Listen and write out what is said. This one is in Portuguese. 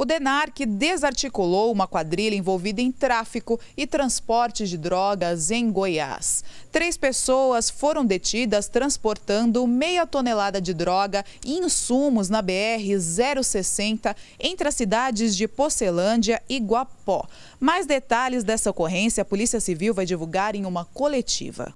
O DENARC desarticulou uma quadrilha envolvida em tráfico e transporte de drogas em Goiás. Três pessoas foram detidas transportando meia tonelada de droga e insumos na BR-060 entre as cidades de Pocelândia e Guapó. Mais detalhes dessa ocorrência a Polícia Civil vai divulgar em uma coletiva.